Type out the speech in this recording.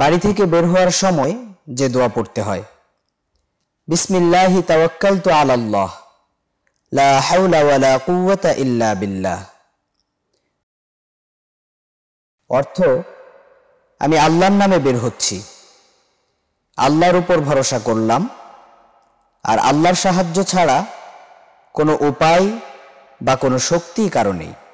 বাড়ি থেকে বের হওয়ার সময় যে দোয়া পড়তে হয় বিসমিল্লাহি তাওয়াক্কাল তু আলাল্লাহ লা হাওলা ওয়ালা কুওয়াতা ইল্লা বিল্লাহ অর্থ আমি আল্লাহর নামে বের হচ্ছি আল্লাহর উপর ভরসা করলাম আর আল্লাহর সাহায্য ছাড়া কোনো উপায় বা কোনো শক্তি কারণেই